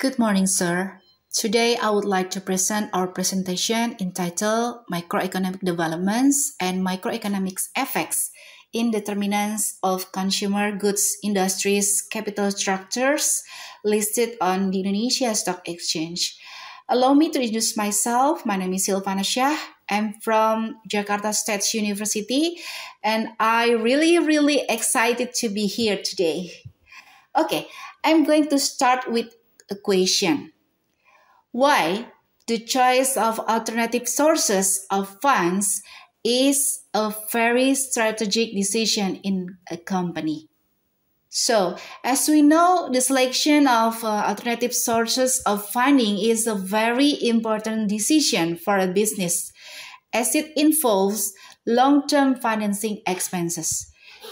Good morning, sir. Today, I would like to present our presentation entitled Microeconomic Developments and Microeconomics Effects in Determinants of Consumer Goods Industries Capital Structures listed on the Indonesia Stock Exchange. Allow me to introduce myself. My name is Silvana Shah. I'm from Jakarta State University and I really, really excited to be here today. Okay, I'm going to start with equation. Why the choice of alternative sources of funds is a very strategic decision in a company. So, as we know, the selection of uh, alternative sources of funding is a very important decision for a business as it involves long term financing expenses.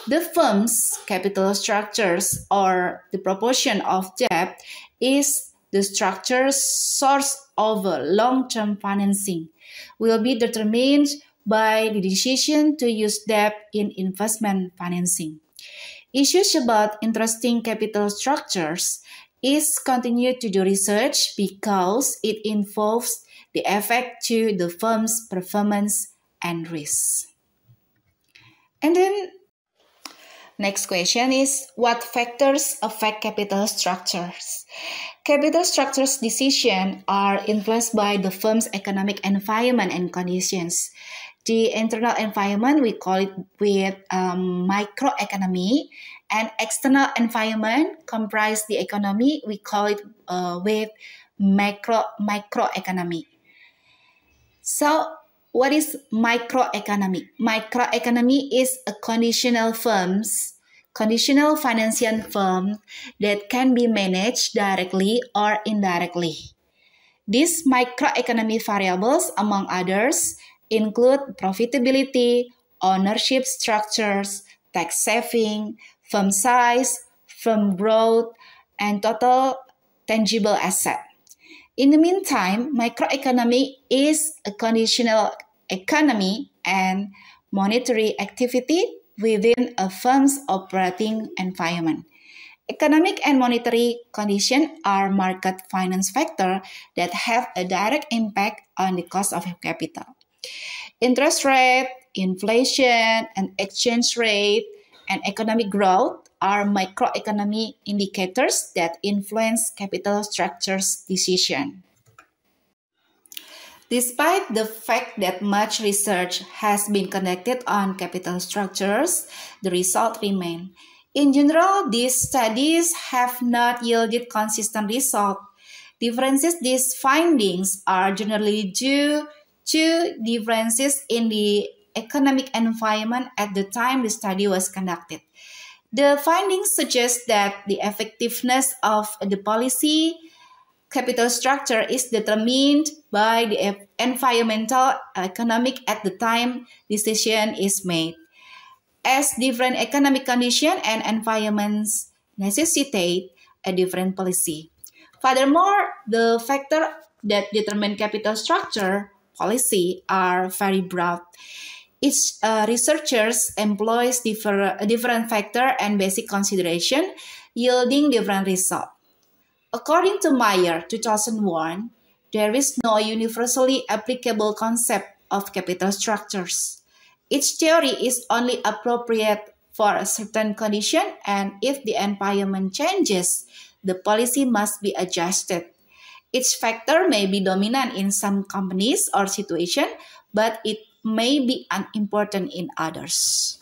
The firm's capital structures or the proportion of debt is the structure source of long-term financing will be determined by the decision to use debt in investment financing. Issues about interesting capital structures is continued to do research because it involves the effect to the firm's performance and risk. And then Next question is what factors affect capital structures? Capital structures decisions are influenced by the firm's economic environment and conditions. The internal environment we call it with um, microeconomy, and external environment comprise the economy we call it uh, with macro microeconomy. So what is microeconomy? Microeconomy is a conditional firms conditional financial firm that can be managed directly or indirectly. These microeconomic variables, among others, include profitability, ownership structures, tax saving, firm size, firm growth, and total tangible asset. In the meantime, microeconomy is a conditional economy, and monetary activity within a firm's operating environment. Economic and monetary conditions are market finance factors that have a direct impact on the cost of capital. Interest rate, inflation, and exchange rate, and economic growth are microeconomic indicators that influence capital structures decision. Despite the fact that much research has been conducted on capital structures, the result remain. In general, these studies have not yielded consistent result. Differences these findings are generally due to differences in the economic environment at the time the study was conducted. The findings suggest that the effectiveness of the policy capital structure is determined by the environmental economic at the time decision is made. As different economic conditions and environments necessitate a different policy. Furthermore, the factor that determine capital structure policy are very broad. Each uh, researchers employs differ, different factor and basic consideration, yielding different result. According to Meyer, 2001, there is no universally applicable concept of capital structures. Each theory is only appropriate for a certain condition, and if the environment changes, the policy must be adjusted. Each factor may be dominant in some companies or situation, but it may be unimportant in others.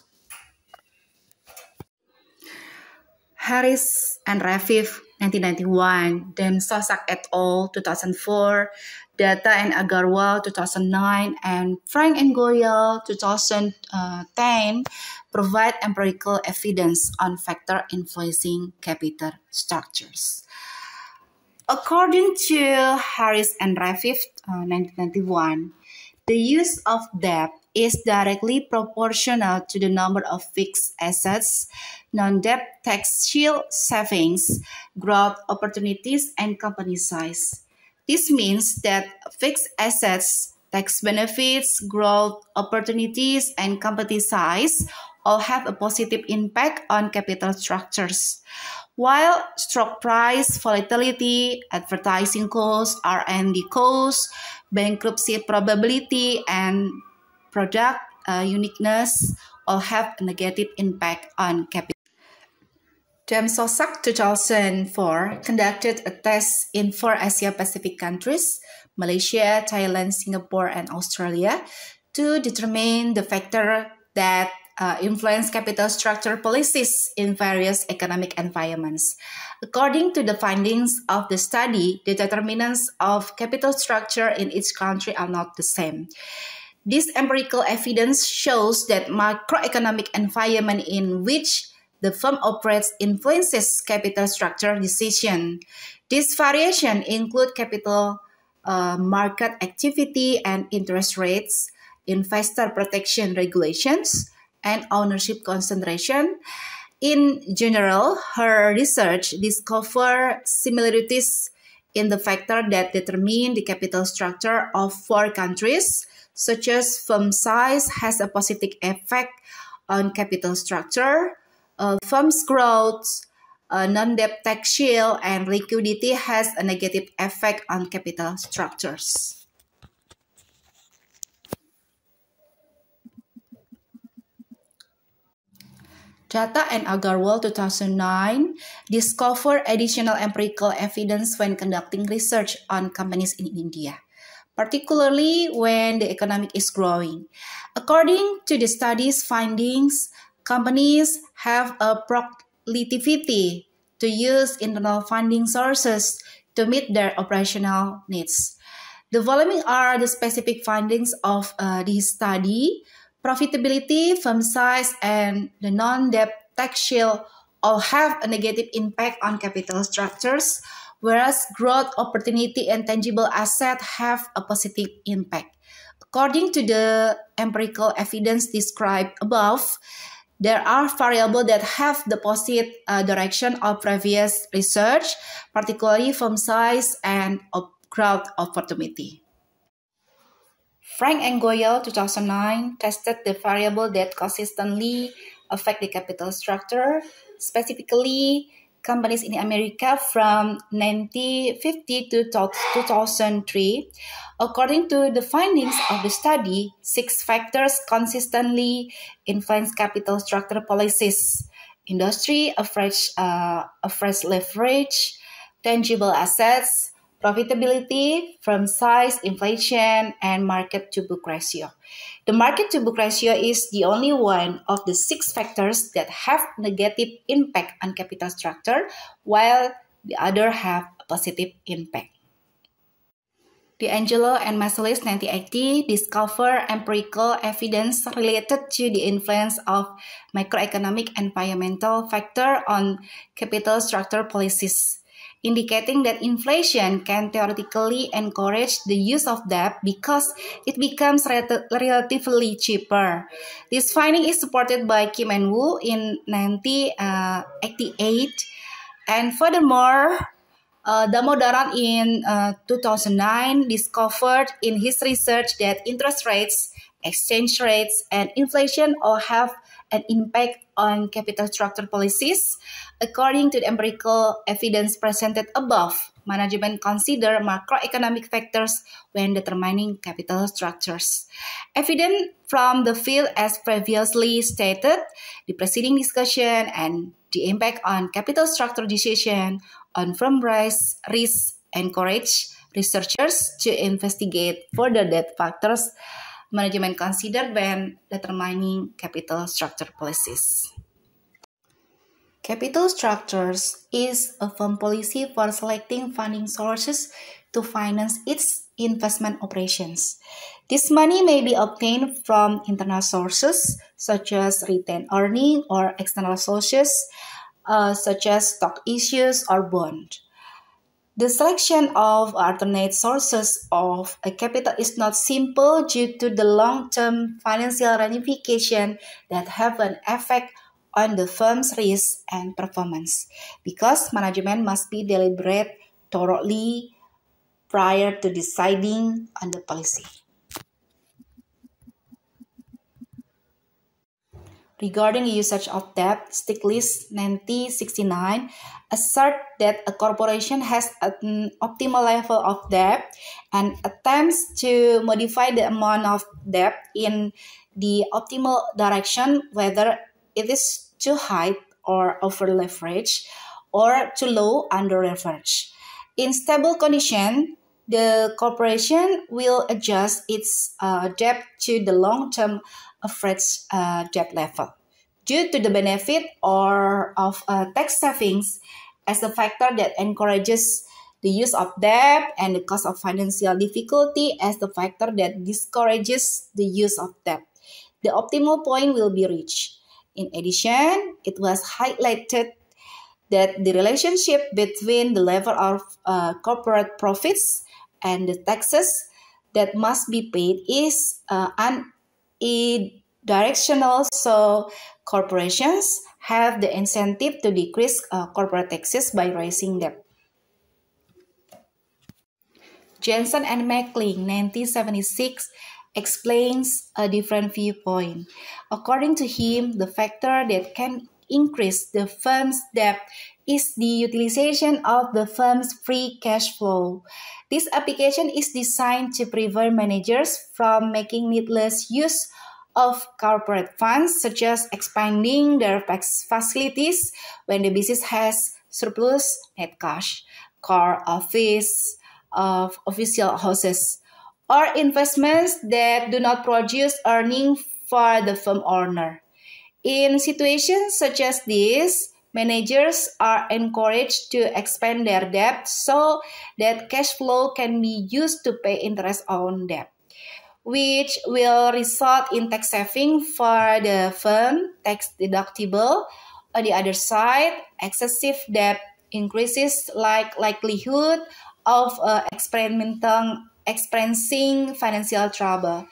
Harris and Raviv 1991, then Sosak et al. 2004, Data and Agarwal 2009, and Frank and Goyal 2010 uh, provide empirical evidence on factor influencing capital structures. According to Harris and Rafift, uh, 1991, the use of debt is directly proportional to the number of fixed assets, non-debt tax shield savings, growth opportunities, and company size. This means that fixed assets, tax benefits, growth opportunities, and company size all have a positive impact on capital structures while stock price volatility, advertising costs, R&D costs, bankruptcy probability, and product uh, uniqueness all have a negative impact on capital. Demsosak 2004 conducted a test in four Asia Pacific countries Malaysia, Thailand, Singapore, and Australia to determine the factor that uh, influence capital structure policies in various economic environments. According to the findings of the study, the determinants of capital structure in each country are not the same. This empirical evidence shows that macroeconomic environment in which the firm operates influences capital structure decision. This variation include capital uh, market activity and interest rates, investor protection regulations, and ownership concentration. In general, her research discovered similarities in the factor that determine the capital structure of four countries, such as firm size has a positive effect on capital structure, uh, firm's growth, uh, non-debt tax shield, and liquidity has a negative effect on capital structures. Data and Agarwal 2009 discover additional empirical evidence when conducting research on companies in India, particularly when the economic is growing. According to the study's findings, companies have a proclivity to use internal funding sources to meet their operational needs. The following are the specific findings of uh, this study profitability, firm size, and the non-debt tax shield all have a negative impact on capital structures, whereas growth, opportunity, and tangible asset have a positive impact. According to the empirical evidence described above, there are variables that have the opposite uh, direction of previous research, particularly firm size and growth opportunity. Frank and Goyal, 2009, tested the variable that consistently affect the capital structure, specifically companies in America from 1950 to 2003. According to the findings of the study, six factors consistently influence capital structure policies. Industry, average, uh, average leverage, tangible assets, profitability from size, inflation, and market to book ratio. The market to book ratio is the only one of the six factors that have negative impact on capital structure, while the other have a positive impact. D'Angelo and Masalis 1980 discover empirical evidence related to the influence of microeconomic environmental factor on capital structure policies indicating that inflation can theoretically encourage the use of debt because it becomes relatively cheaper. This finding is supported by Kim and Wu in 1988 uh, and furthermore uh, Damodaran in uh, 2009 discovered in his research that interest rates exchange rates and inflation all have an impact on capital structure policies. According to the empirical evidence presented above, management consider macroeconomic factors when determining capital structures. Evident from the field as previously stated, the preceding discussion and the impact on capital structure decision on firm rise, risk encourage researchers to investigate further debt factors management considered when determining capital structure policies. Capital structures is a firm policy for selecting funding sources to finance its investment operations. This money may be obtained from internal sources such as retained earning or external sources uh, such as stock issues or bonds. The selection of alternate sources of a capital is not simple due to the long-term financial ramifications that have an effect on the firm's risk and performance because management must be deliberate thoroughly prior to deciding on the policy. regarding usage of debt, Stick List 9069 assert that a corporation has an optimal level of debt and attempts to modify the amount of debt in the optimal direction, whether it is too high or over leverage or too low under leverage. In stable condition, the corporation will adjust its uh, debt to the long-term a fresh uh, debt level. Due to the benefit or of uh, tax savings as a factor that encourages the use of debt and the cost of financial difficulty as the factor that discourages the use of debt. The optimal point will be reached. In addition, it was highlighted that the relationship between the level of uh, corporate profits and the taxes that must be paid is uh, un it directional so corporations have the incentive to decrease uh, corporate taxes by raising them. Jensen and Mackling, 1976, explains a different viewpoint. According to him, the factor that can increase the firm's debt is the utilization of the firm's free cash flow. This application is designed to prevent managers from making needless use of corporate funds, such as expanding their facilities when the business has surplus net cash, car office, of official houses, or investments that do not produce earning for the firm owner. In situations such as this, Managers are encouraged to expand their debt so that cash flow can be used to pay interest on debt, which will result in tax saving for the firm, tax deductible. On the other side, excessive debt increases like likelihood of uh, experimenting experiencing financial trouble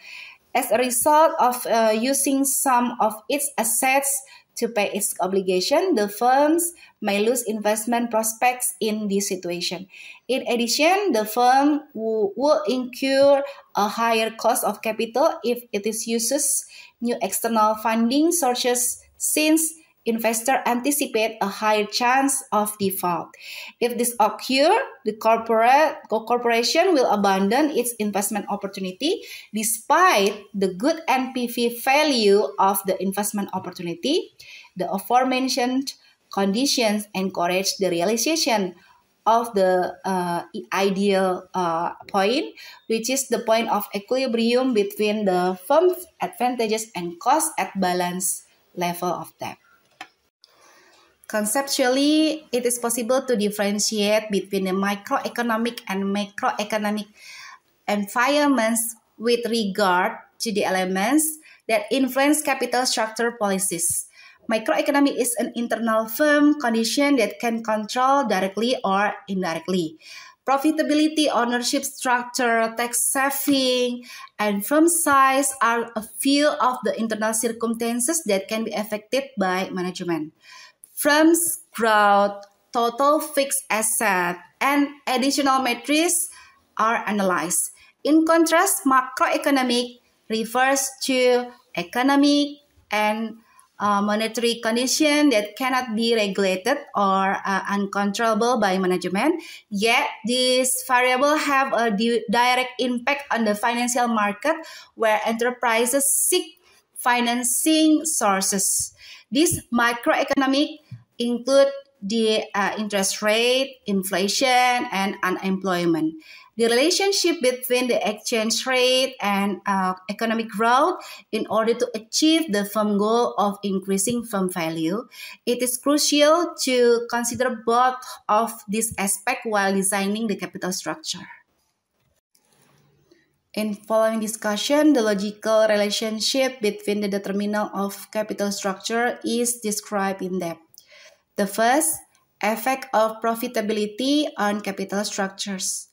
as a result of uh, using some of its assets to pay its obligation, the firms may lose investment prospects in this situation. In addition, the firm will incur a higher cost of capital if it is uses new external funding sources since investor anticipate a higher chance of default. If this occur, the corporate corporation will abandon its investment opportunity despite the good NPV value of the investment opportunity. The aforementioned conditions encourage the realization of the uh, ideal uh, point, which is the point of equilibrium between the firm's advantages and cost at balance level of debt. Conceptually, it is possible to differentiate between the microeconomic and macroeconomic environments with regard to the elements that influence capital structure policies. Microeconomy is an internal firm condition that can control directly or indirectly profitability, ownership structure, tax saving, and firm size are a few of the internal circumstances that can be affected by management. Firms' growth, total fixed asset, and additional metrics are analyzed. In contrast, macroeconomic refers to economic and uh, monetary condition that cannot be regulated or uh, uncontrollable by management. Yet, these variables have a direct impact on the financial market where enterprises seek financing sources. These microeconomic include the uh, interest rate, inflation, and unemployment. The relationship between the exchange rate and uh, economic growth in order to achieve the firm goal of increasing firm value. It is crucial to consider both of these aspects while designing the capital structure. In following discussion, the logical relationship between the determinant of capital structure is described in depth. The first, effect of profitability on capital structures.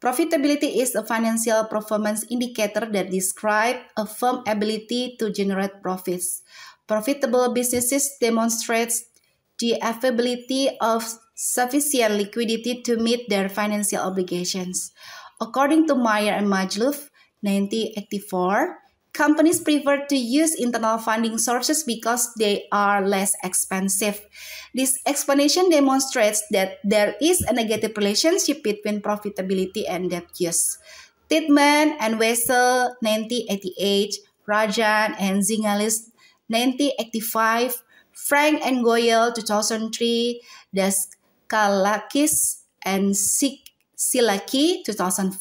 Profitability is a financial performance indicator that describes a firm's ability to generate profits. Profitable businesses demonstrate the availability of sufficient liquidity to meet their financial obligations. According to Meyer and Majluf, 1984, companies prefer to use internal funding sources because they are less expensive. This explanation demonstrates that there is a negative relationship between profitability and debt use. Tidman and Wessel 1988, Rajan and Zingalis 1985, Frank and Goyal 2003, Kalakis and Sik Silaki 2005,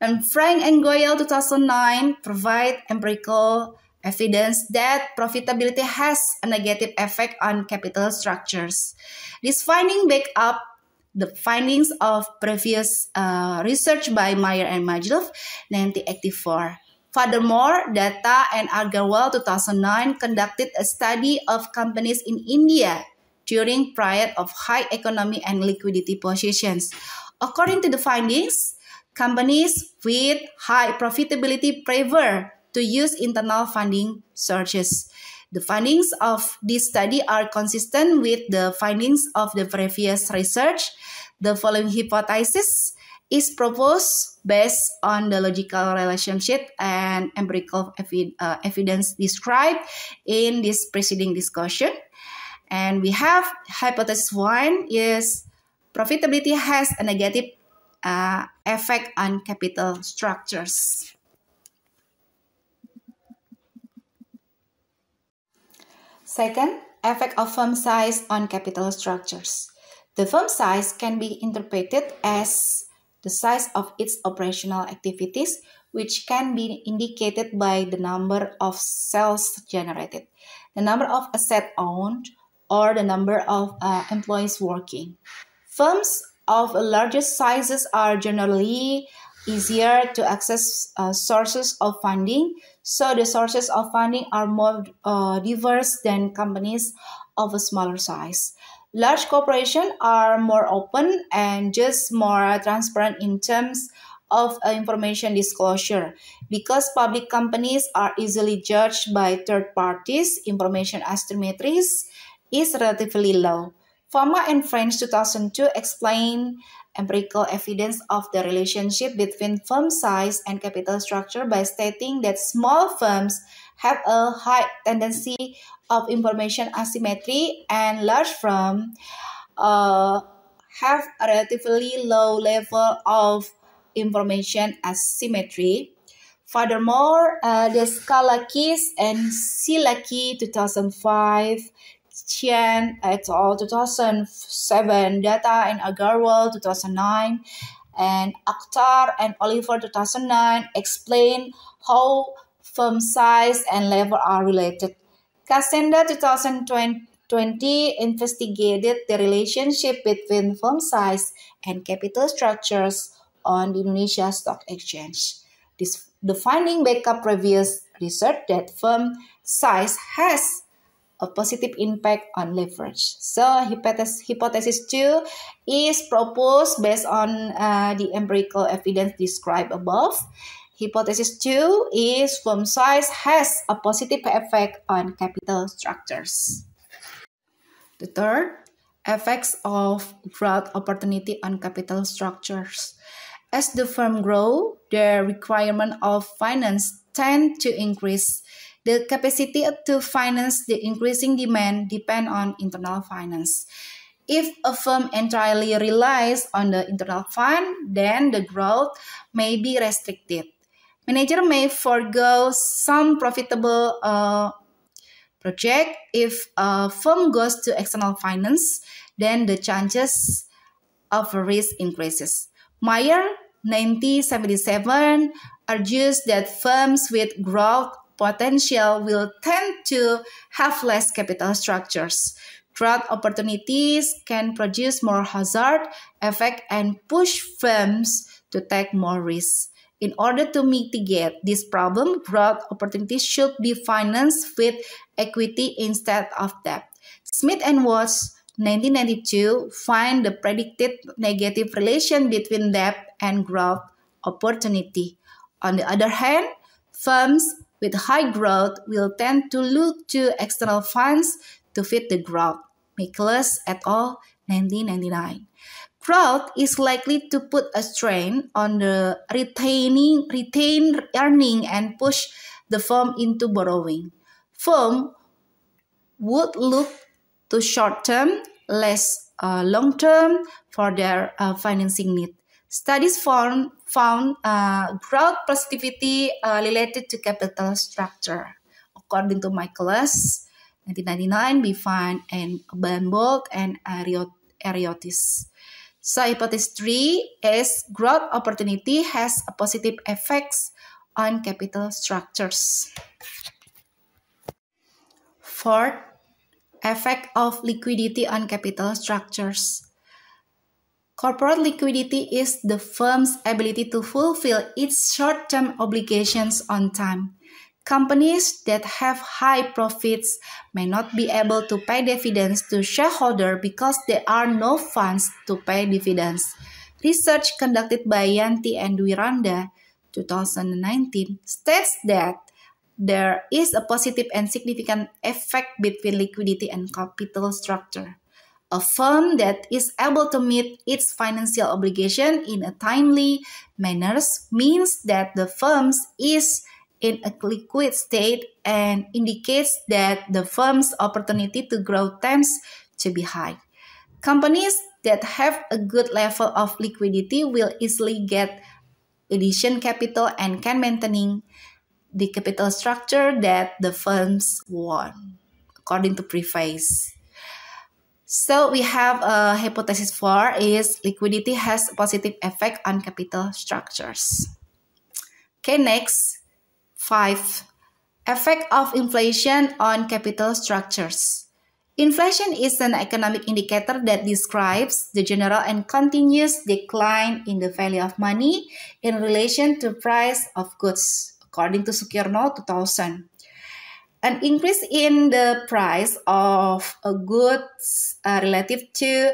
and Frank and Goyal 2009 provide empirical evidence that profitability has a negative effect on capital structures. This finding back up the findings of previous uh, research by Meyer and Majlov, 1984. Furthermore, Data and Agarwal 2009 conducted a study of companies in India during period of high economy and liquidity positions. According to the findings, companies with high profitability prefer to use internal funding sources. The findings of this study are consistent with the findings of the previous research. The following hypothesis is proposed based on the logical relationship and empirical evi uh, evidence described in this preceding discussion. And we have hypothesis one is profitability has a negative uh, effect on capital structures. Second, effect of firm size on capital structures. The firm size can be interpreted as the size of its operational activities, which can be indicated by the number of sales generated, the number of assets owned, or the number of uh, employees working. Firms of larger sizes are generally easier to access uh, sources of funding. So the sources of funding are more uh, diverse than companies of a smaller size. Large corporations are more open and just more transparent in terms of uh, information disclosure because public companies are easily judged by third parties, information asymmetries is relatively low. Fama and French 2002 explain empirical evidence of the relationship between firm size and capital structure by stating that small firms have a high tendency of information asymmetry and large firms uh, have a relatively low level of information asymmetry. Furthermore, uh, the Skalakis and Silaki 2005 Chen et al. 2007, Data in Agarwal 2009, and Akhtar and Oliver 2009 explain how firm size and level are related. Cassandra 2020 investigated the relationship between firm size and capital structures on the Indonesia Stock Exchange. This, the finding back up previous research that firm size has a positive impact on leverage. So hypothesis, 2 is proposed based on uh, the empirical evidence described above. Hypothesis 2 is firm size has a positive effect on capital structures. The third, effects of growth opportunity on capital structures. As the firm grow, their requirement of finance tend to increase. The capacity to finance the increasing demand depend on internal finance. If a firm entirely relies on the internal fund, then the growth may be restricted. Manager may forego some profitable uh, project. If a firm goes to external finance, then the chances of risk increases. Meyer 1977 argues that firms with growth potential will tend to have less capital structures. Drought opportunities can produce more hazard effect and push firms to take more risks. In order to mitigate this problem, growth opportunities should be financed with equity instead of debt. Smith and Watts, 1992, find the predicted negative relation between debt and growth opportunity. On the other hand, firms with high growth will tend to look to external funds to feed the growth. Nicholas et al. 1999. Growth is likely to put a strain on the retaining retained earning and push the firm into borrowing. Firm would look to short term, less uh, long term for their uh, financing need. Studies form, found uh, crowd positivity uh, related to capital structure. According to Michaelis, 1999, find and Bambold and Ariotis. So hypothesis 3 is growth opportunity has a positive effects on capital structures. Fourth, effect of liquidity on capital structures. Corporate liquidity is the firm's ability to fulfill its short term obligations on time. Companies that have high profits may not be able to pay dividends to shareholders because there are no funds to pay dividends. Research conducted by Yanti and Wiranda 2019 states that there is a positive and significant effect between liquidity and capital structure a firm that is able to meet its financial obligation in a timely manners means that the firm is in a liquid state and indicates that the firm's opportunity to grow tends to be high. Companies that have a good level of liquidity will easily get addition capital and can maintaining the capital structure that the firms want, according to preface. So we have a hypothesis four is liquidity has a positive effect on capital structures. Okay, next, five, effect of inflation on capital structures. Inflation is an economic indicator that describes the general and continuous decline in the value of money in relation to price of goods, according to Sukirno 2000 an increase in the price of a goods uh, relative to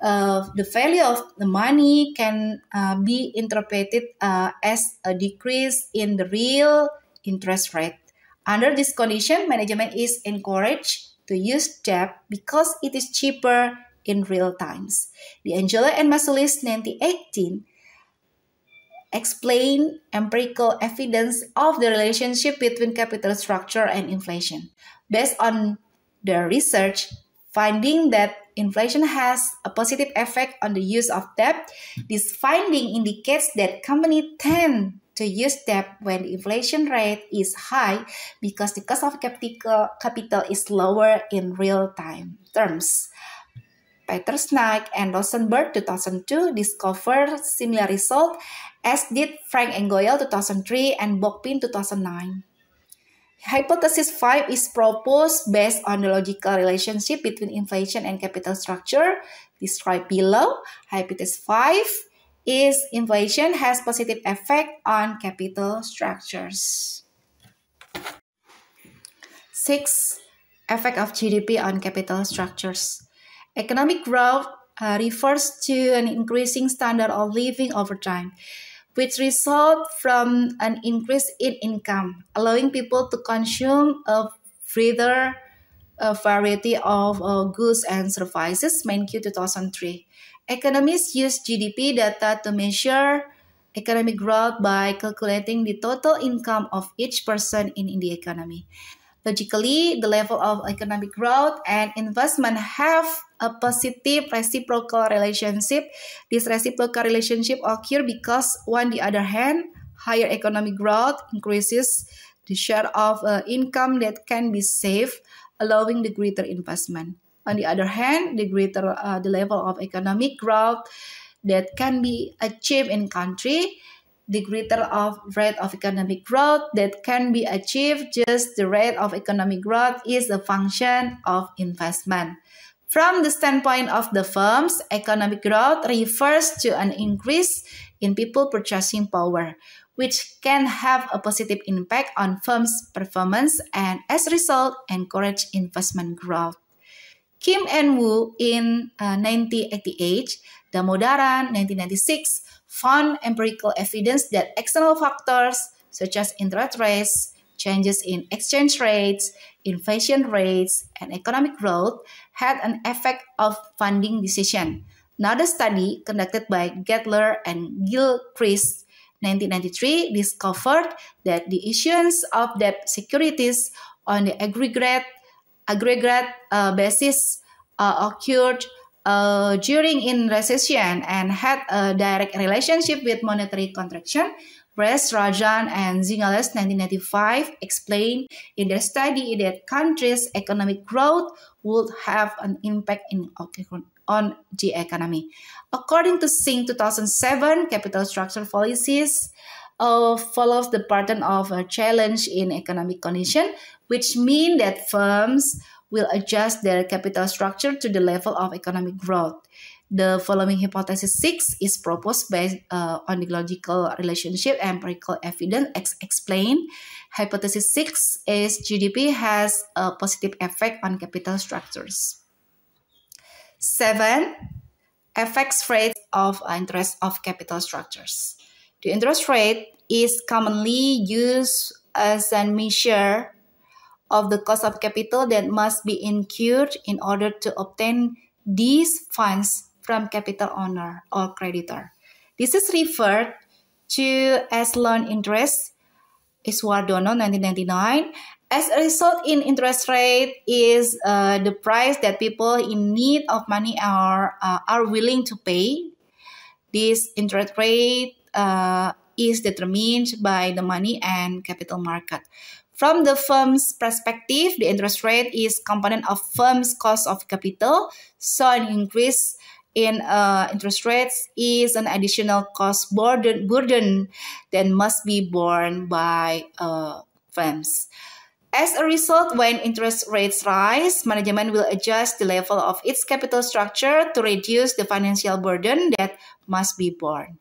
uh, the value of the money can uh, be interpreted uh, as a decrease in the real interest rate. Under this condition, management is encouraged to use debt because it is cheaper in real times. The Angela and Masulis 1918 explain empirical evidence of the relationship between capital structure and inflation. Based on the research, finding that inflation has a positive effect on the use of debt, this finding indicates that companies tend to use debt when the inflation rate is high because the cost of capital, capital is lower in real time terms. Peter Snike and Rosenberg 2002 discovered similar result as did Frank and Goyal 2003 and Bokpin 2009. Hypothesis 5 is proposed based on the logical relationship between inflation and capital structure described below. Hypothesis 5 is inflation has positive effect on capital structures. 6. Effect of GDP on capital structures. Economic growth uh, refers to an increasing standard of living over time, which results from an increase in income, allowing people to consume a greater variety of uh, goods and services, main Q 2003. Economists use GDP data to measure economic growth by calculating the total income of each person in, in the economy. Logically, the level of economic growth and investment have a positive reciprocal relationship. This reciprocal relationship occurs because, on the other hand, higher economic growth increases the share of uh, income that can be saved, allowing the greater investment. On the other hand, the greater uh, the level of economic growth that can be achieved in country, the greater of rate of economic growth that can be achieved just the rate of economic growth is a function of investment. From the standpoint of the firms, economic growth refers to an increase in people purchasing power, which can have a positive impact on firms' performance and as a result encourage investment growth. Kim and Wu in uh, 1988, Damodaran 1996, found empirical evidence that external factors such as interest rates, changes in exchange rates, inflation rates, and economic growth had an effect of funding decision. Another study conducted by Gettler and Gilchrist 1993 discovered that the issuance of debt securities on the aggregate aggregate uh, basis uh, occurred uh, during in recession and had a direct relationship with monetary contraction, Press, Rajan, and Zingales 1995 explained in their study that countries' economic growth would have an impact in, on the economy. According to Singh 2007, capital structure policies uh, follows the pattern of a challenge in economic condition, which mean that firms will adjust their capital structure to the level of economic growth. The following hypothesis 6 is proposed based uh, on the logical relationship empirical evidence ex explained. Hypothesis 6 is GDP has a positive effect on capital structures. 7. FX rate of interest of capital structures. The interest rate is commonly used as a measure of the cost of capital that must be incurred in order to obtain these funds from capital owner or creditor. This is referred to as loan interest, Iswardono 1999. As a result, in interest rate is uh, the price that people in need of money are uh, are willing to pay. This interest rate uh, is determined by the money and capital market. From the firm's perspective, the interest rate is component of firm's cost of capital, so an increase in uh, interest rates is an additional cost burden, burden that must be borne by uh, firms. As a result, when interest rates rise, management will adjust the level of its capital structure to reduce the financial burden that must be borne.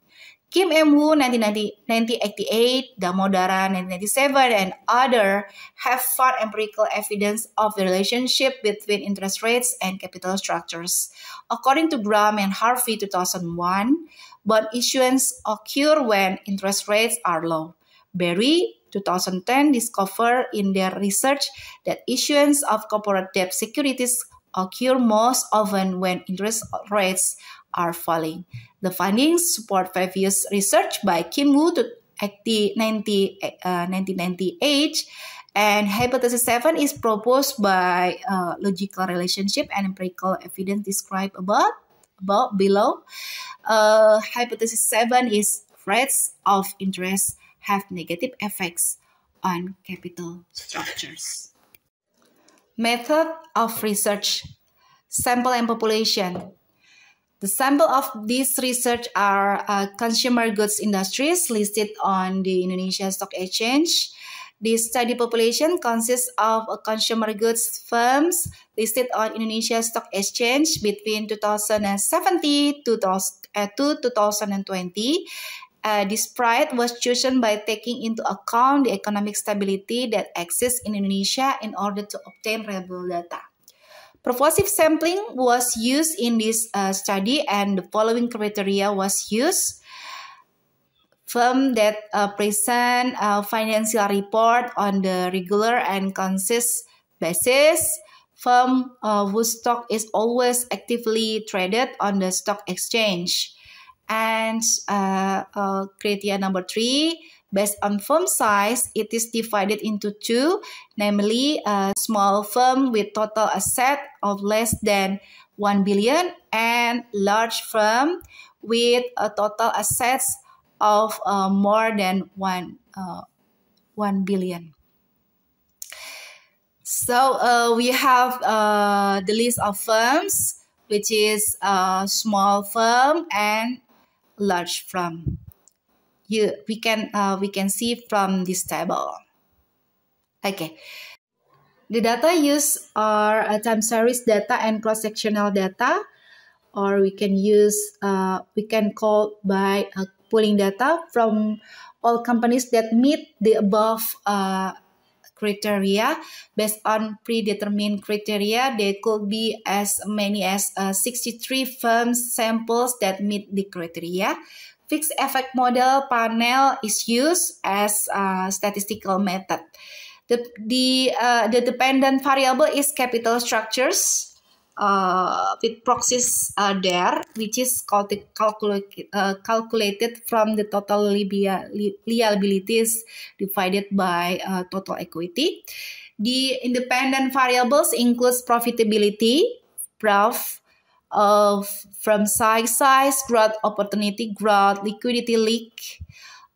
Kim Em-woo 1988, Damodara 1997, and others have found empirical evidence of the relationship between interest rates and capital structures. According to Graham and Harvey 2001, bond issuance occur when interest rates are low. Berry 2010 discovered in their research that issuance of corporate debt securities occur most often when interest rates are falling. The findings support five years research by Kim Woo to 90, uh, 1998 and hypothesis 7 is proposed by uh, logical relationship and empirical evidence described above, above below. Uh, hypothesis 7 is threats of interest have negative effects on capital structures. Method of research, sample and population. The sample of this research are uh, consumer goods industries listed on the Indonesian Stock Exchange. The study population consists of consumer goods firms listed on Indonesia Stock Exchange between 2070 uh, to 2020. Uh, this pride was chosen by taking into account the economic stability that exists in Indonesia in order to obtain reliable data. Purposive sampling was used in this uh, study and the following criteria was used. Firm that uh, present financial report on the regular and consistent basis. Firm uh, whose stock is always actively traded on the stock exchange. And uh, uh, criteria number three, Based on firm size, it is divided into two, namely a small firm with total asset of less than 1 billion and large firm with a total assets of uh, more than 1, uh, 1 billion. So uh, we have uh, the list of firms, which is a uh, small firm and large firm you we can uh, we can see from this table. Okay. The data used are uh, time series data and cross-sectional data, or we can use uh, we can call by uh, pulling data from all companies that meet the above uh, criteria based on predetermined criteria there could be as many as uh, 63 firms samples that meet the criteria Fixed effect model panel is used as a statistical method. The, the, uh, the dependent variable is capital structures uh, with proxies uh, there, which is cal calcul uh, calculated from the total liabilities divided by uh, total equity. The independent variables include profitability, prof, of from size size growth opportunity growth liquidity leak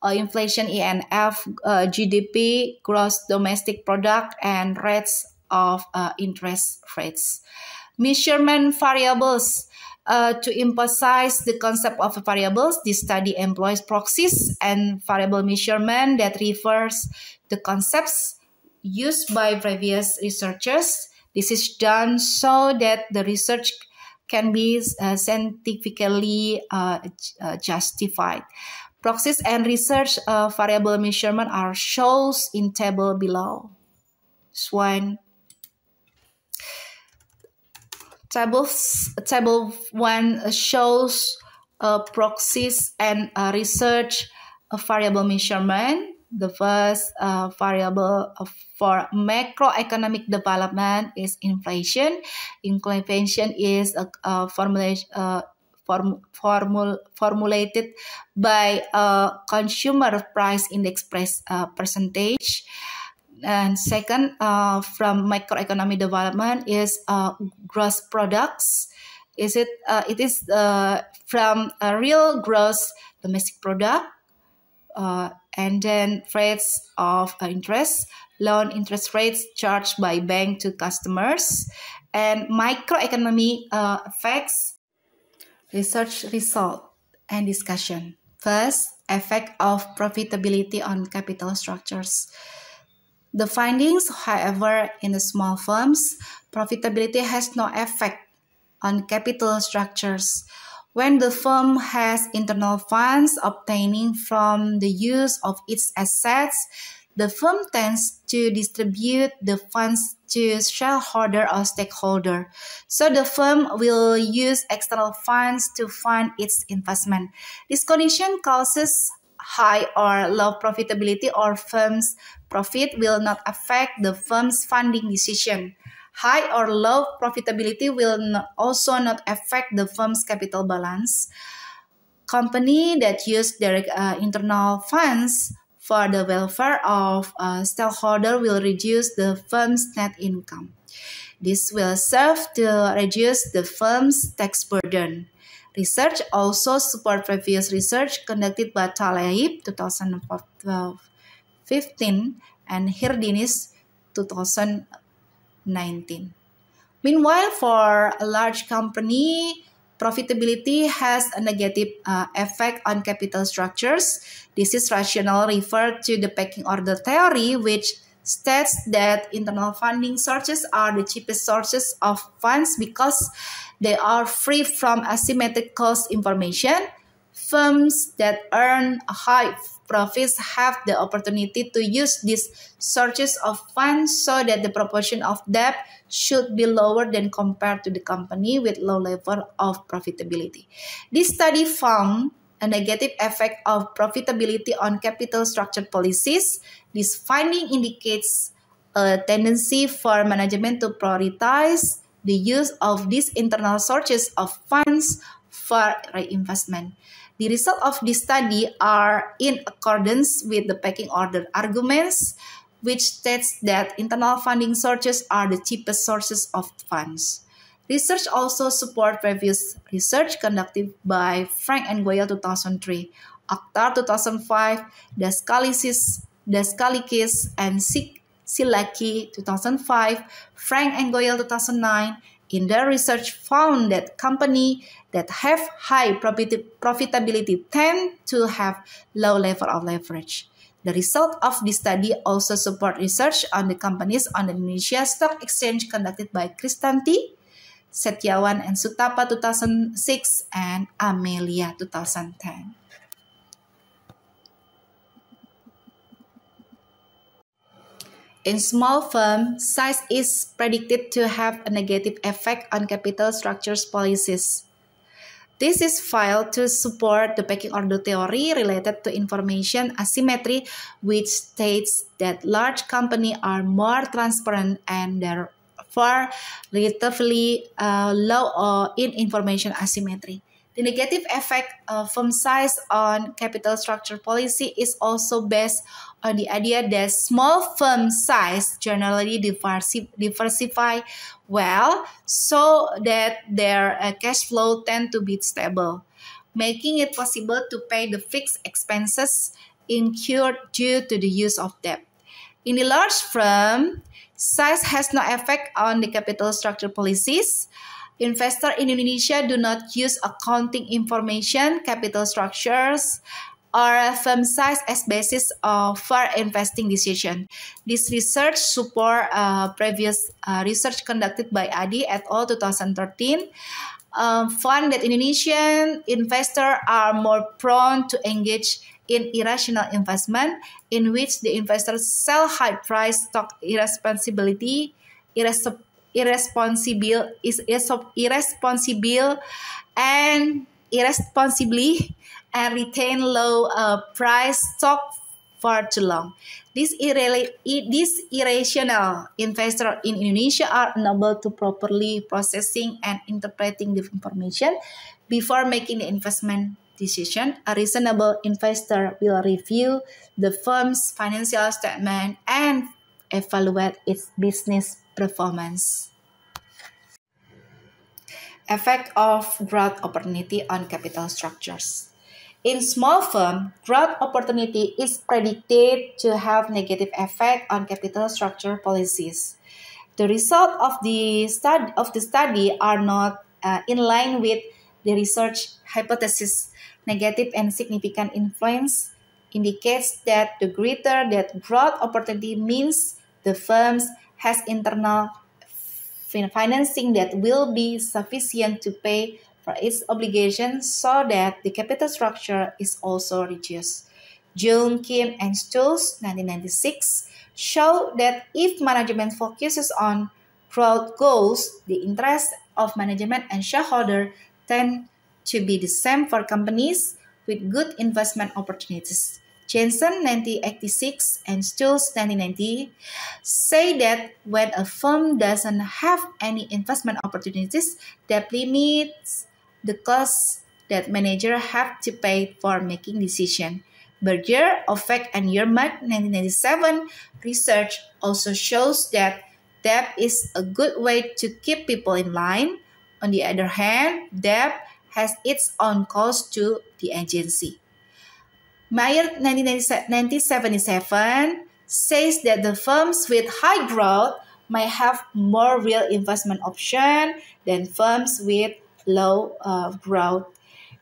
uh, inflation enf uh, gdp gross domestic product and rates of uh, interest rates measurement variables uh, to emphasize the concept of variables, this study employs proxies and variable measurement that refers the concepts used by previous researchers. This is done so that the research can be uh, scientifically uh, uh justified. Proxies and research uh, variable measurement are shows in table below. Swine. Table, table 1 uh, shows proxies and research variable measurement the first uh, variable for macroeconomic development is inflation. Inflation is a, a formulation. Uh, form, formul, formulated by a consumer price index price, uh, percentage and second uh, from microeconomic development is uh, gross products is it uh, it is uh, from a real gross domestic product uh, and then rates of uh, interest, loan interest rates charged by bank to customers, and microeconomy uh, effects, research result, and discussion. First, effect of profitability on capital structures. The findings, however, in the small firms, profitability has no effect on capital structures when the firm has internal funds obtaining from the use of its assets, the firm tends to distribute the funds to shareholder or stakeholder. So the firm will use external funds to fund its investment. This condition causes high or low profitability or firm's profit will not affect the firm's funding decision. High or low profitability will also not affect the firm's capital balance. Company that use direct uh, internal funds for the welfare of a uh, stakeholder will reduce the firm's net income. This will serve to reduce the firm's tax burden. Research also support previous research conducted by Talaib 2015 and Hirdinis 2000. 19. Meanwhile, for a large company, profitability has a negative uh, effect on capital structures. This is rational, referred to the pecking order theory, which states that internal funding sources are the cheapest sources of funds because they are free from asymmetric cost information firms that earn high profits have the opportunity to use these sources of funds so that the proportion of debt should be lower than compared to the company with low level of profitability. This study found a negative effect of profitability on capital structure policies. This finding indicates a tendency for management to prioritize the use of these internal sources of funds for reinvestment. The result of this study are in accordance with the pecking order arguments, which states that internal funding sources are the cheapest sources of funds. Research also supports previous research conducted by Frank and Goyal 2003, Akhtar 2005, Daskalikis, Daskalikis and Sik Silaki 2005, Frank and Goyal 2009, in their research found that companies that have high profit profitability tend to have low level of leverage. The result of this study also support research on the companies on the Indonesia Stock Exchange conducted by Kristanti, Setiawan and Sutapa 2006 and Amelia 2010. In small firms, size is predicted to have a negative effect on capital structures policies. This is filed to support the pecking order theory related to information asymmetry, which states that large companies are more transparent and therefore relatively uh, low uh, in information asymmetry. The negative effect uh, from size on capital structure policy is also based on the idea that small firm size generally diversify well so that their uh, cash flow tend to be stable, making it possible to pay the fixed expenses incurred due to the use of debt. In the large firm, size has no effect on the capital structure policies Investor in Indonesia do not use accounting information, capital structures, or firm size as basis of uh, for investing decision. This research support uh, previous uh, research conducted by Adi et al. 2013 uh, found that Indonesian investors are more prone to engage in irrational investment in which the investors sell high price stock irresponsibility, irresponsibility irresponsible is, is irresponsible and irresponsibly and retain low uh, price stock for too long. These, irra- these irrational investor in Indonesia are unable to properly processing and interpreting the information before making the investment decision. A reasonable investor will review the firm's financial statement and evaluate its business performance. Effect of growth opportunity on capital structures. In small firm, growth opportunity is predicted to have negative effect on capital structure policies. The result of the study of the study are not uh, in line with the research hypothesis. Negative and significant influence indicates that the greater that growth opportunity means the firm's has internal financing that will be sufficient to pay for its obligations so that the capital structure is also reduced. June Kim, and Stolz, 1996, show that if management focuses on growth goals, the interests of management and shareholder tend to be the same for companies with good investment opportunities. Jensen 1986 and Schultz 1990 say that when a firm doesn't have any investment opportunities that limits the costs that manager have to pay for making decisions. Berger, Ovec, and Yermak 1997 research also shows that debt is a good way to keep people in line. On the other hand, debt has its own cost to the agency. Meyer 1977 says that the firms with high growth may have more real investment option than firms with low uh, growth.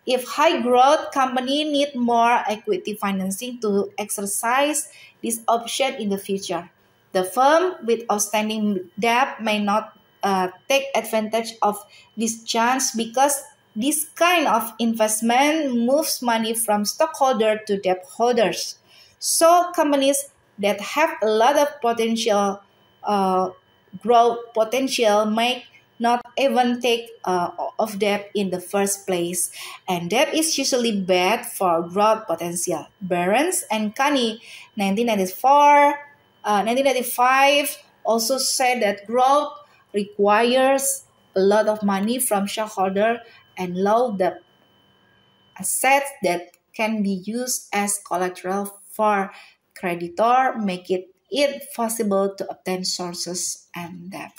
If high growth company need more equity financing to exercise this option in the future, the firm with outstanding debt may not uh, take advantage of this chance because this kind of investment moves money from stockholder to debt holders. So companies that have a lot of potential uh, growth potential might not even take uh, of debt in the first place. And debt is usually bad for growth potential. Barons and Kani, 1994, uh, 1995, also said that growth requires a lot of money from shareholder and low debt. Assets that can be used as collateral for creditor make it it possible to obtain sources and debt.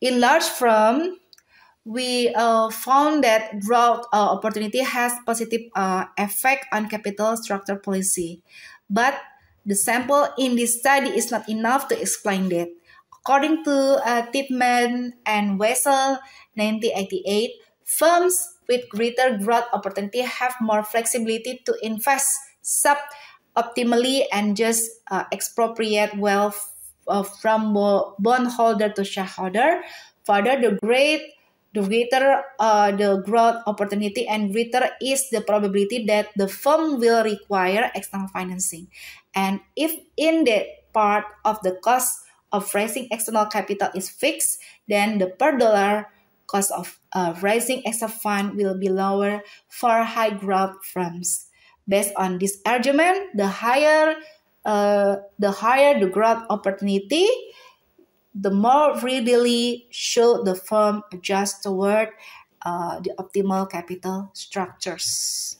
In large firm, we uh, found that growth uh, opportunity has positive uh, effect on capital structure policy, but the sample in this study is not enough to explain that. According to uh, Tipman and Wessel, 1988, Firms with greater growth opportunity have more flexibility to invest sub optimally and just uh, expropriate wealth uh, from bondholder to shareholder. Further, the great the greater uh, the growth opportunity and greater is the probability that the firm will require external financing. And if in that part of the cost of raising external capital is fixed, then the per dollar cost of uh, raising extra fund will be lower for high growth firms. Based on this argument, the higher uh, the higher the growth opportunity, the more readily should the firm adjust toward uh, the optimal capital structures.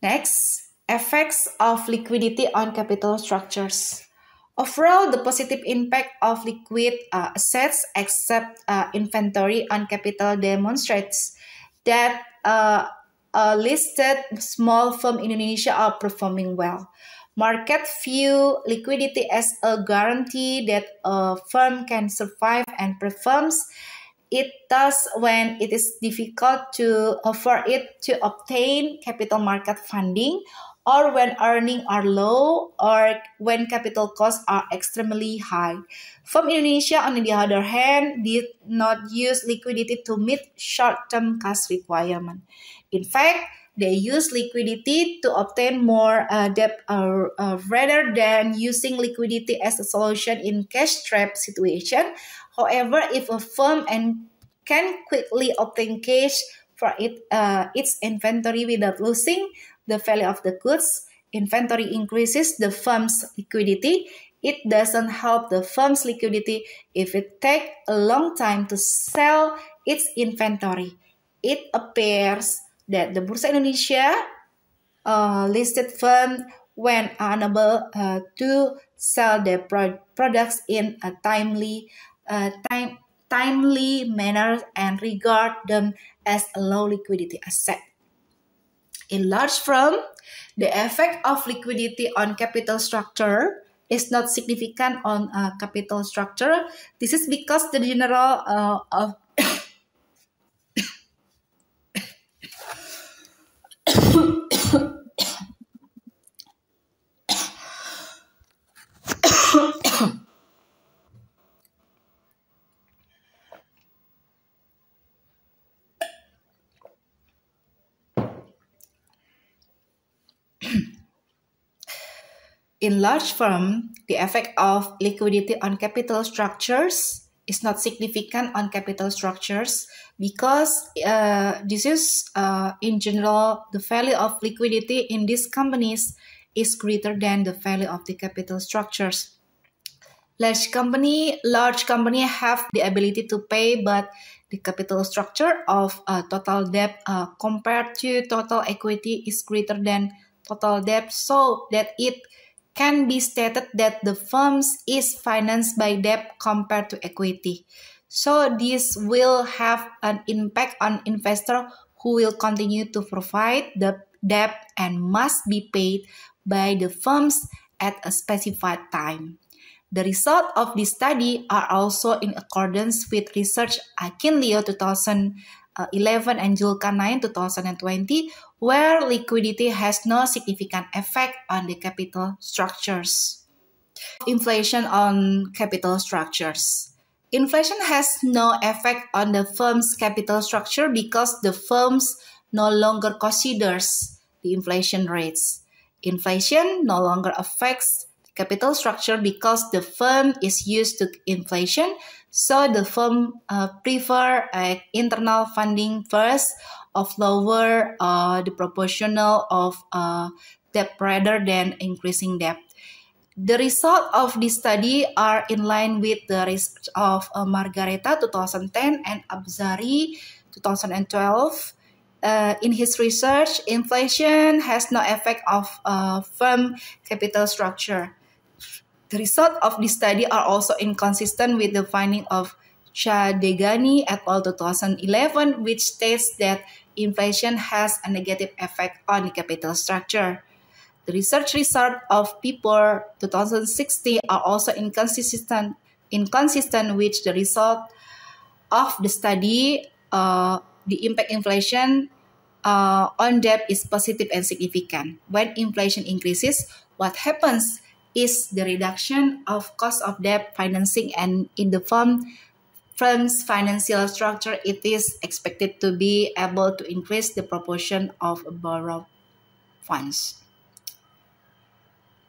Next, effects of liquidity on capital structures. Overall, the positive impact of liquid uh, assets except uh, inventory on capital demonstrates that uh, listed small firm in Indonesia are performing well. Market view liquidity as a guarantee that a firm can survive and performs. It does when it is difficult to for it to obtain capital market funding or when earnings are low or when capital costs are extremely high. from Indonesia, on the other hand, did not use liquidity to meet short-term cash requirement. In fact, they use liquidity to obtain more uh, debt uh, uh, rather than using liquidity as a solution in cash trap situation. However, if a firm and can quickly obtain cash for it, uh, its inventory without losing the value of the goods, inventory increases the firm's liquidity. It doesn't help the firm's liquidity if it takes a long time to sell its inventory. It appears that the Bursa Indonesia uh, listed firm when unable uh, to sell their pro products in a timely uh, time timely manner and regard them as a low liquidity asset. In large firm, the effect of liquidity on capital structure is not significant on uh, capital structure. This is because the general uh, of In large firm, the effect of liquidity on capital structures is not significant on capital structures because uh, this is uh, in general the value of liquidity in these companies is greater than the value of the capital structures. Large company, large company have the ability to pay, but the capital structure of uh, total debt uh, compared to total equity is greater than total debt, so that it can be stated that the firms is financed by debt compared to equity. So this will have an impact on investor who will continue to provide the debt and must be paid by the firms at a specified time. The result of this study are also in accordance with research Akin Leo 2011 and Julka 9 2020, where liquidity has no significant effect on the capital structures. Inflation on capital structures. Inflation has no effect on the firm's capital structure because the firm's no longer considers the inflation rates. Inflation no longer affects capital structure because the firm is used to inflation, so the firm uh, prefer uh, internal funding first of lower uh, the proportional of uh, debt rather than increasing debt. The result of this study are in line with the research of uh, Margareta 2010 and Abzari 2012. Uh, in his research, inflation has no effect of uh, firm capital structure. The result of this study are also inconsistent with the finding of Chadegani at et al. 2011, which states that inflation has a negative effect on the capital structure. The research results of People 2016 are also inconsistent, inconsistent with the result of the study. Uh, the impact inflation uh, on debt is positive and significant. When inflation increases, what happens is the reduction of cost of debt financing and in the form firm's financial structure, it is expected to be able to increase the proportion of borrowed funds.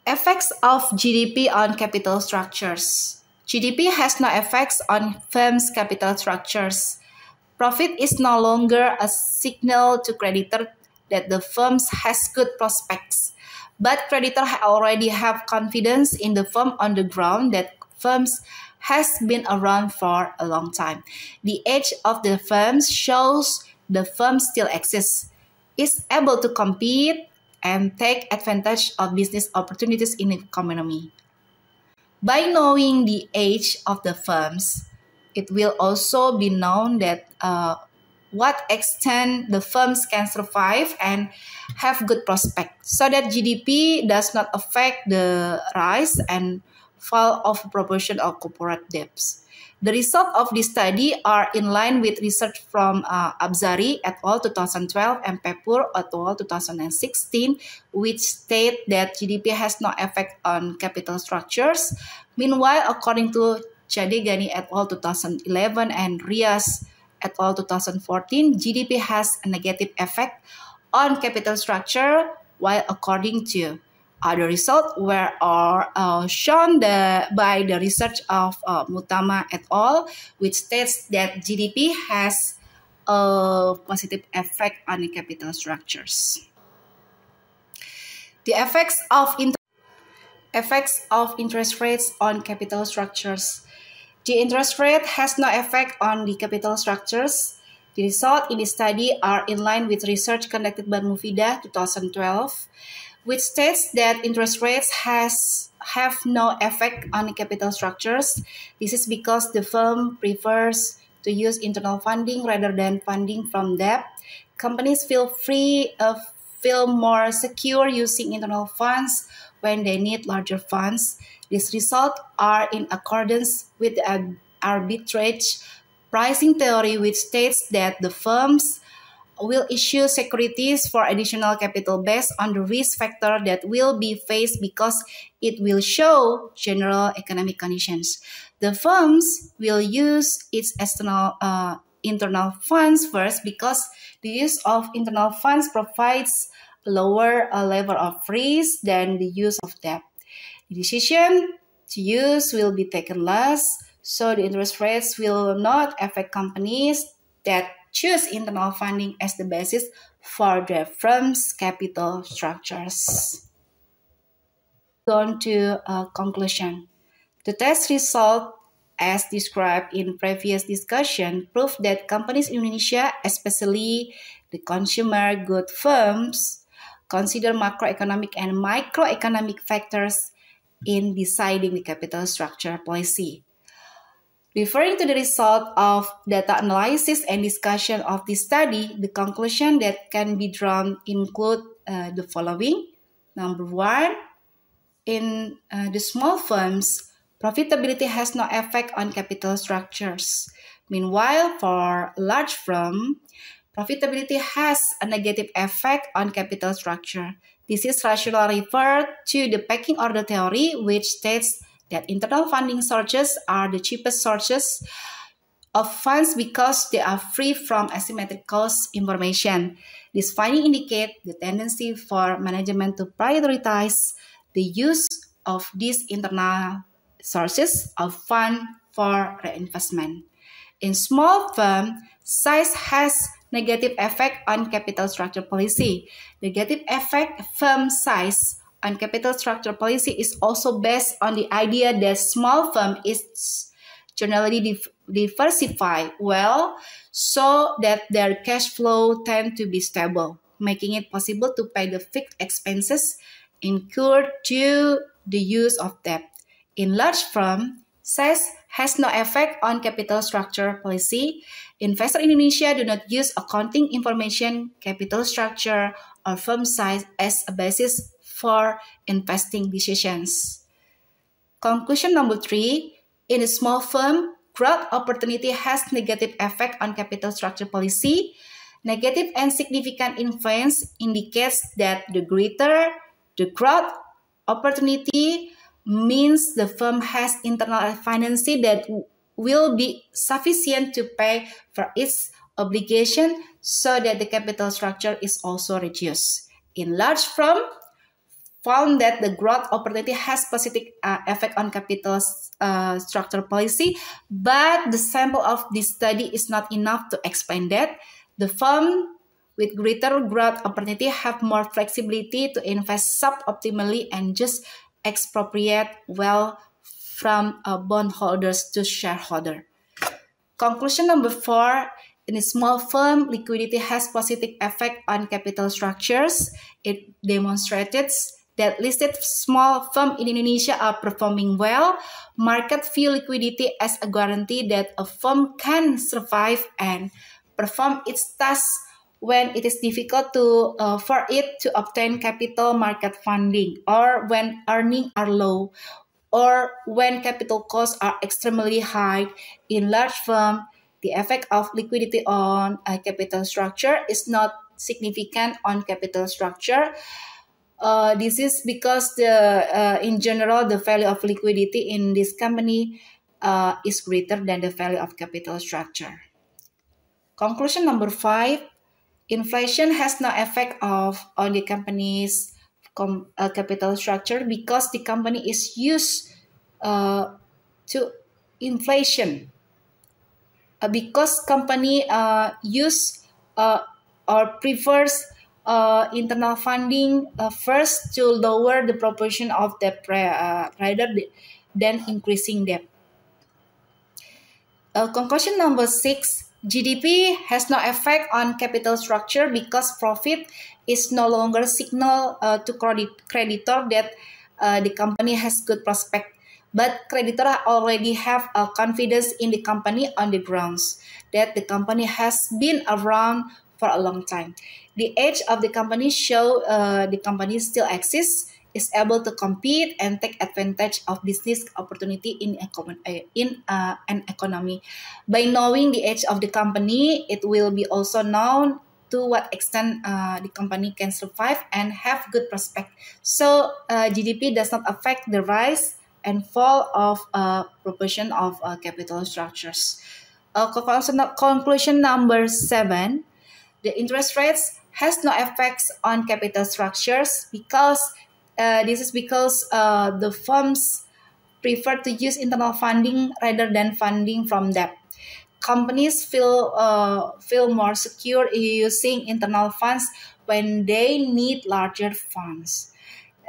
Effects of GDP on capital structures. GDP has no effects on firms' capital structures. Profit is no longer a signal to creditor that the firm has good prospects, but creditors already have confidence in the firm on the ground that firms has been around for a long time. The age of the firm shows the firm still exists, is able to compete and take advantage of business opportunities in the economy. By knowing the age of the firms, it will also be known that uh, what extent the firms can survive and have good prospect so that GDP does not affect the rise and fall of proportion of corporate debts. The result of this study are in line with research from uh, Abzari et al. 2012 and Pepur et al. 2016, which state that GDP has no effect on capital structures. Meanwhile, according to Chadegani et al. 2011 and Rias et al. 2014, GDP has a negative effect on capital structure, while according to uh, the results were are uh, shown the, by the research of uh, Mutama et al., which states that GDP has a positive effect on the capital structures. The effects of effects of interest rates on capital structures. The interest rate has no effect on the capital structures. The results in the study are in line with research conducted by MUFIDA 2012 which states that interest rates has have no effect on capital structures. This is because the firm prefers to use internal funding rather than funding from debt. Companies feel free uh, feel more secure using internal funds when they need larger funds. These results are in accordance with the arbitrage pricing theory, which states that the firms will issue securities for additional capital based on the risk factor that will be faced because it will show general economic conditions. The firms will use its external uh, internal funds first because the use of internal funds provides lower uh, level of risk than the use of debt. The decision to use will be taken last, so the interest rates will not affect companies that choose internal funding as the basis for their firm's capital structures. Going to a uh, conclusion. The test result as described in previous discussion proved that companies in Indonesia, especially the consumer good firms, consider macroeconomic and microeconomic factors in deciding the capital structure policy. Referring to the result of data analysis and discussion of this study, the conclusion that can be drawn include uh, the following. Number one, in uh, the small firms, profitability has no effect on capital structures. Meanwhile, for large firm, profitability has a negative effect on capital structure. This is rationally referred to the pecking order theory, which states that internal funding sources are the cheapest sources of funds because they are free from asymmetric cost information. This finding indicates the tendency for management to prioritize the use of these internal sources of fund for reinvestment. In small firm, size has negative effect on capital structure policy. Negative effect firm size on capital structure policy is also based on the idea that small firm is generally dif diversified well so that their cash flow tend to be stable, making it possible to pay the fixed expenses incurred due the use of debt. In large firm, size has no effect on capital structure policy. Investor Indonesia do not use accounting information, capital structure, or firm size as a basis for investing decisions. Conclusion number three, in a small firm, growth opportunity has negative effect on capital structure policy. Negative and significant influence indicates that the greater the growth opportunity means the firm has internal financing that will be sufficient to pay for its obligation so that the capital structure is also reduced. In large firm, found that the growth opportunity has positive uh, effect on capital uh, structure policy, but the sample of this study is not enough to explain that. The firm with greater growth opportunity have more flexibility to invest suboptimally and just expropriate wealth from uh, bondholders to shareholder. Conclusion number four, in a small firm, liquidity has positive effect on capital structures. It demonstrates that listed small firm in Indonesia are performing well, market view liquidity as a guarantee that a firm can survive and perform its tasks when it is difficult to uh, for it to obtain capital market funding or when earnings are low or when capital costs are extremely high in large firm the effect of liquidity on a capital structure is not significant on capital structure uh, this is because the uh, in general the value of liquidity in this company uh, is greater than the value of capital structure. Conclusion number five: inflation has no effect of on the company's com, uh, capital structure because the company is used uh, to inflation. Uh, because company uh, use uh, or prefers uh, internal funding uh, first to lower the proportion of debt uh, rather than increasing debt. Uh, conclusion number six GDP has no effect on capital structure because profit is no longer signal uh, to credit creditor that uh, the company has good prospect but creditor already have a uh, confidence in the company on the grounds that the company has been around for a long time the age of the company show uh, the company still exists, is able to compete and take advantage of business opportunity in a uh, in uh, an economy. By knowing the age of the company, it will be also known to what extent uh, the company can survive and have good prospect. So uh, GDP does not affect the rise and fall of uh, proportion of uh, capital structures. Uh, conclusion number seven, the interest rates has no effects on capital structures because uh, this is because uh, the firms prefer to use internal funding rather than funding from debt. Companies feel uh, feel more secure using internal funds when they need larger funds.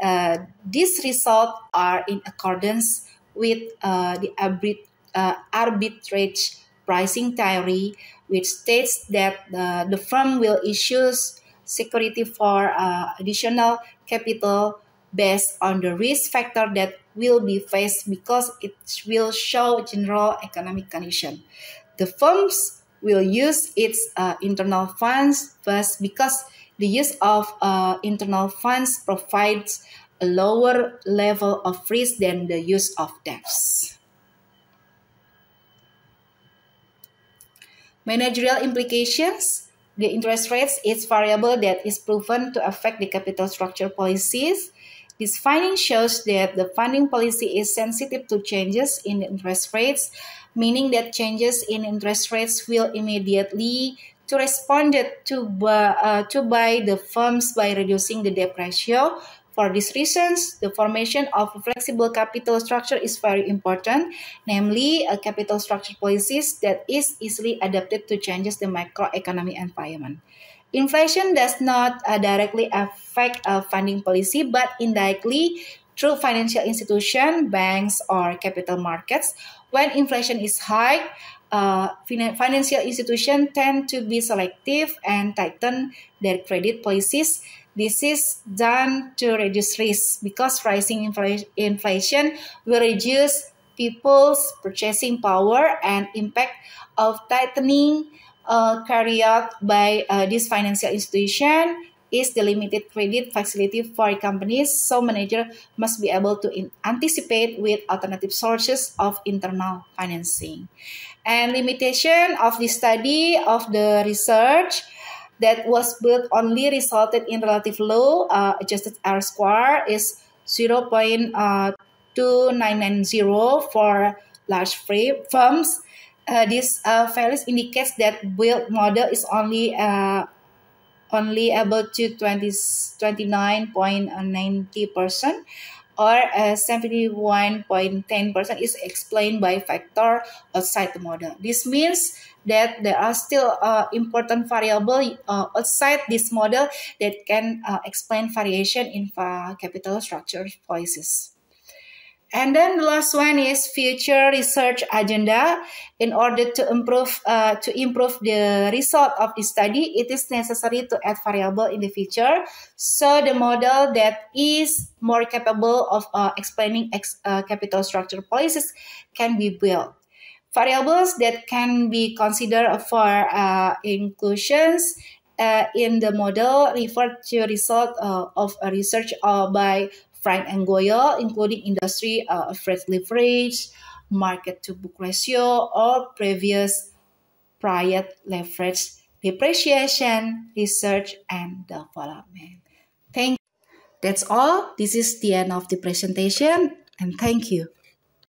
Uh, these results are in accordance with uh, the arbit uh, arbitrage pricing theory, which states that uh, the firm will issue security for uh, additional capital based on the risk factor that will be faced because it will show general economic condition. The firms will use its uh, internal funds first because the use of uh, internal funds provides a lower level of risk than the use of debts. Managerial implications. The interest rates is variable that is proven to affect the capital structure policies. This finding shows that the funding policy is sensitive to changes in interest rates, meaning that changes in interest rates will immediately to responded to, uh, to buy the firms by reducing the debt ratio, for these reasons, the formation of a flexible capital structure is very important, namely a capital structure policies that is easily adapted to changes the macroeconomic environment. Inflation does not uh, directly affect uh, funding policy, but indirectly through financial institutions, banks, or capital markets. When inflation is high, uh, financial institutions tend to be selective and tighten their credit policies, this is done to reduce risk because rising infl inflation will reduce people's purchasing power and impact of tightening uh, carried out by uh, this financial institution is the limited credit facility for companies, so manager must be able to anticipate with alternative sources of internal financing. And limitation of the study of the research that was built only resulted in relative low uh, adjusted R square is uh, 0.2990 for large firms. Uh, this uh, indicates that build model is only uh, only able to 20, 29.90% or uh, 71.10% is explained by factor outside the model. This means that there are still uh, important variable uh, outside this model that can uh, explain variation in uh, capital structure policies. And then the last one is future research agenda. In order to improve uh, to improve the result of the study, it is necessary to add variable in the future. So the model that is more capable of uh, explaining ex uh, capital structure policies can be built. Variables that can be considered for uh, inclusions uh, in the model refer to result uh, of a research uh, by Frank and Goyle, including industry uh, freight leverage, market to book ratio, or previous prior leverage depreciation, research, and development. Thank you. That's all. This is the end of the presentation, and thank you.